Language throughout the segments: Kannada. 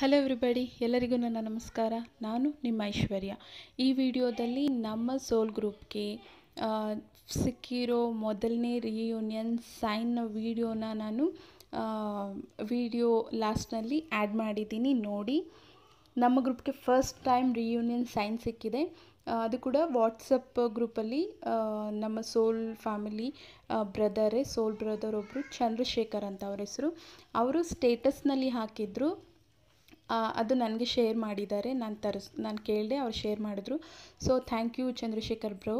ಹಲೋ ಎವ್ರಿಬಡಿ ಎಲ್ಲರಿಗೂ ನನ್ನ ನಮಸ್ಕಾರ ನಾನು ನಿಮ್ಮ ಐಶ್ವರ್ಯ ಈ ವಿಡಿಯೋದಲ್ಲಿ ನಮ್ಮ ಸೋಲ್ ಗ್ರೂಪ್ಗೆ ಸಿಕ್ಕಿರೋ ಮೊದಲನೇ ರಿಯೂನಿಯನ್ ಸೈನ್ನ ವಿಡಿಯೋನ ನಾನು ವಿಡಿಯೋ ಲಾಸ್ಟ್ನಲ್ಲಿ ಆ್ಯಡ್ ಮಾಡಿದ್ದೀನಿ ನೋಡಿ ನಮ್ಮ ಗ್ರೂಪ್ಗೆ ಫಸ್ಟ್ ಟೈಮ್ ರಿಯೂನಿಯನ್ ಸೈನ್ ಸಿಕ್ಕಿದೆ ಅದು ಕೂಡ ವಾಟ್ಸಪ್ ಗ್ರೂಪಲ್ಲಿ ನಮ್ಮ ಸೋಲ್ ಫ್ಯಾಮಿಲಿ ಬ್ರದರೇ ಸೋಲ್ ಬ್ರದರ್ ಒಬ್ಬರು ಚಂದ್ರಶೇಖರ್ ಅಂತ ಅವ್ರ ಹೆಸರು ಅವರು ಸ್ಟೇಟಸ್ನಲ್ಲಿ ಹಾಕಿದ್ರು ಅದು ನನಗೆ ಶೇರ್ ಮಾಡಿದ್ದಾರೆ ನಾನು ತರಿಸ್ ನಾನು ಕೇಳಿದೆ ಅವ್ರು ಶೇರ್ ಮಾಡಿದ್ರು so thank you Chandrashekar bro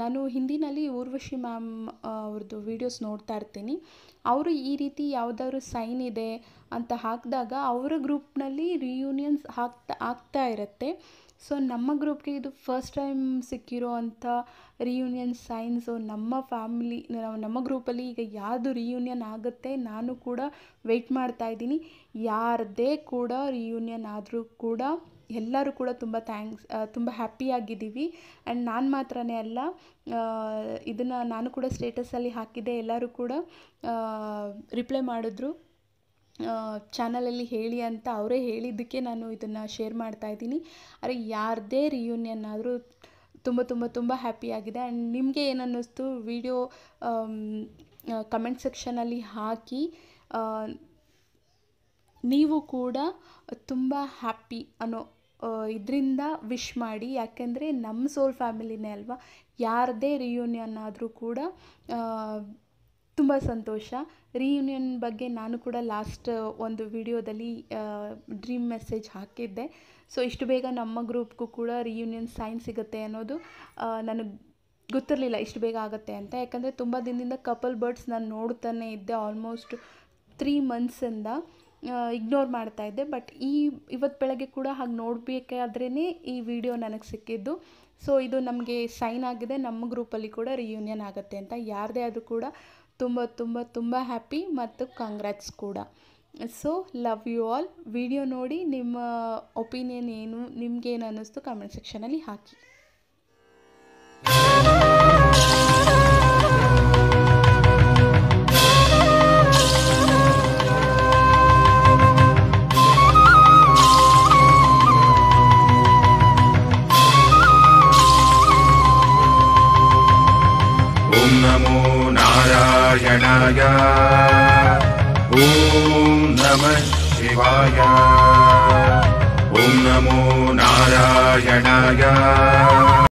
ನಾನು ಹಿಂದಿನಲ್ಲಿ ಊರ್ವಶಿ ಮ್ಯಾಮ್ ಅವ್ರದ್ದು ವೀಡಿಯೋಸ್ ನೋಡ್ತಾ ಇರ್ತೀನಿ ಅವರು ಈ ರೀತಿ ಯಾವುದಾದ್ರು ಸೈನ್ ಇದೆ ಅಂತ ಹಾಕಿದಾಗ ಅವರ ಗ್ರೂಪ್ನಲ್ಲಿ ರಿಯೂನಿಯನ್ಸ್ ಹಾಕ್ತಾ ಆಗ್ತಾ ಇರುತ್ತೆ ಸೊ ನಮ್ಮ ಗ್ರೂಪ್ಗೆ ಇದು ಫಸ್ಟ್ ಟೈಮ್ ಸಿಕ್ಕಿರೋ ಅಂಥ ರಿಯೂನಿಯನ್ ಸೈನ್ಸು ನಮ್ಮ ಫ್ಯಾಮಿಲಿ ನಮ್ಮ ಗ್ರೂಪಲ್ಲಿ ಈಗ ಯಾವುದು ರಿಯೂನಿಯನ್ ಆಗುತ್ತೆ ನಾನು ಕೂಡ ವೆಯ್ಟ್ ಮಾಡ್ತಾ ಇದ್ದೀನಿ ಯಾರದೇ ಕೂಡ ರಿಯೂನಿಯನ್ ಆದರೂ ಕೂಡ ಎಲ್ಲರೂ ಕೂಡ ತುಂಬ ಥ್ಯಾಂಕ್ಸ್ ತುಂಬ ಹ್ಯಾಪಿಯಾಗಿದ್ದೀವಿ ಆ್ಯಂಡ್ ನಾನು ಮಾತ್ರನೇ ಅಲ್ಲ ಇದನ್ನು ನಾನು ಕೂಡ ಸ್ಟೇಟಸಲ್ಲಿ ಹಾಕಿದ್ದೆ ಎಲ್ಲರೂ ಕೂಡ ರಿಪ್ಲೈ ಮಾಡಿದ್ರು ಚಾನಲಲ್ಲಿ ಹೇಳಿ ಅಂತ ಅವರೇ ಹೇಳಿದ್ದಕ್ಕೆ ನಾನು ಇದನ್ನು ಶೇರ್ ಮಾಡ್ತಾ ಇದ್ದೀನಿ ಅರೆ ಯಾರದೇ ರಿಯೂನಿಯನ್ ಆದರೂ ತುಂಬ ತುಂಬ ತುಂಬ ಹ್ಯಾಪಿಯಾಗಿದೆ ಆ್ಯಂಡ್ ನಿಮಗೆ ಏನನ್ನಿಸ್ತು ವೀಡಿಯೋ ಕಮೆಂಟ್ ಸೆಕ್ಷನಲ್ಲಿ ಹಾಕಿ ನೀವು ಕೂಡ ತುಂಬ ಹ್ಯಾಪಿ ಅನ್ನೋ ಇದರಿಂದ ವಿಶ್ ಮಾಡಿ ಯಾಕೆಂದರೆ ನಮ್ಮ ಸೋಲ್ ಫ್ಯಾಮಿಲಿನೇ ಅಲ್ವಾ ಯಾರದೇ ರಿಯೂನಿಯನ್ ಆದರೂ ಕೂಡ ತುಂಬ ಸಂತೋಷ ರಿಯೂನಿಯನ್ ಬಗ್ಗೆ ನಾನು ಕೂಡ ಲಾಸ್ಟ್ ಒಂದು ವಿಡಿಯೋದಲ್ಲಿ ಡ್ರೀಮ್ ಮೆಸೇಜ್ ಹಾಕಿದ್ದೆ ಸೊ ಇಷ್ಟು ಬೇಗ ನಮ್ಮ ಗ್ರೂಪ್ಗೂ ಕೂಡ ರಿಯೂನಿಯನ್ ಸೈನ್ ಸಿಗುತ್ತೆ ಅನ್ನೋದು ನನಗೆ ಗೊತ್ತಿರಲಿಲ್ಲ ಇಷ್ಟು ಬೇಗ ಆಗುತ್ತೆ ಅಂತ ಯಾಕಂದರೆ ತುಂಬ ದಿನದಿಂದ ಕಪಲ್ ಬರ್ಡ್ಸ್ ನಾನು ನೋಡ್ತಾನೆ ಇದ್ದೆ ಆಲ್ಮೋಸ್ಟ್ ತ್ರೀ ಮಂತ್ಸಿಂದ ಇಗ್ನೋರ್ ಮಾಡ್ತಾಯಿದ್ದೆ ಬಟ್ ಈ ಇವತ್ತು ಬೆಳಗ್ಗೆ ಕೂಡ ಹಾಗೆ ನೋಡಬೇಕಾದ್ರೇ ಈ ವಿಡಿಯೋ ನನಗೆ ಸಿಕ್ಕಿದ್ದು ಸೊ ಇದು ನಮಗೆ ಸೈನ್ ಆಗಿದೆ ನಮ್ಮ ಗ್ರೂಪಲ್ಲಿ ಕೂಡ ರಿಯೂನಿಯನ್ ಆಗುತ್ತೆ ಅಂತ ಯಾರದೇ ಆದರೂ ಕೂಡ ತುಂಬ ತುಂಬ ತುಂಬ ಹ್ಯಾಪಿ ಮತ್ತು ಕಂಗ್ರ್ಯಾಟ್ಸ್ ಕೂಡ so love you all video ನೋಡಿ ನಿಮ್ಮ ಒಪಿನಿಯನ್ ಏನು ನಿಮ್ಗೇನು ಅನ್ನಿಸ್ತು ಕಮೆಂಟ್ ಸೆಕ್ಷನಲ್ಲಿ ಹಾಕಿ य ॐ नमः शिवाय ॐ नमो नारायणाय